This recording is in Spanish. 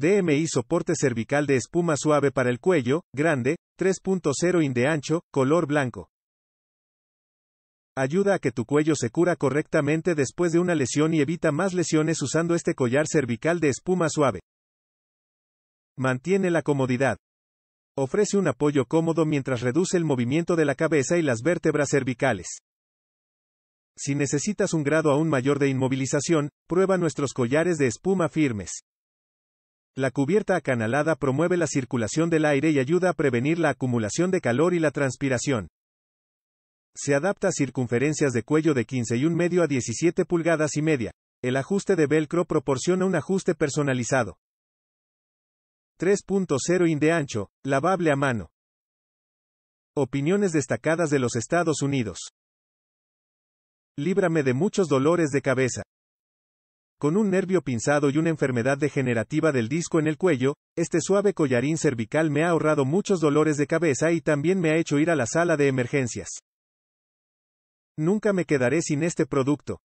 DMI soporte cervical de espuma suave para el cuello, grande, 3.0 in de ancho, color blanco. Ayuda a que tu cuello se cura correctamente después de una lesión y evita más lesiones usando este collar cervical de espuma suave. Mantiene la comodidad. Ofrece un apoyo cómodo mientras reduce el movimiento de la cabeza y las vértebras cervicales. Si necesitas un grado aún mayor de inmovilización, prueba nuestros collares de espuma firmes. La cubierta acanalada promueve la circulación del aire y ayuda a prevenir la acumulación de calor y la transpiración. Se adapta a circunferencias de cuello de 15 y un medio a 17 pulgadas y media. El ajuste de velcro proporciona un ajuste personalizado. 3.0 in de ancho, lavable a mano. Opiniones destacadas de los Estados Unidos. Líbrame de muchos dolores de cabeza. Con un nervio pinzado y una enfermedad degenerativa del disco en el cuello, este suave collarín cervical me ha ahorrado muchos dolores de cabeza y también me ha hecho ir a la sala de emergencias. Nunca me quedaré sin este producto.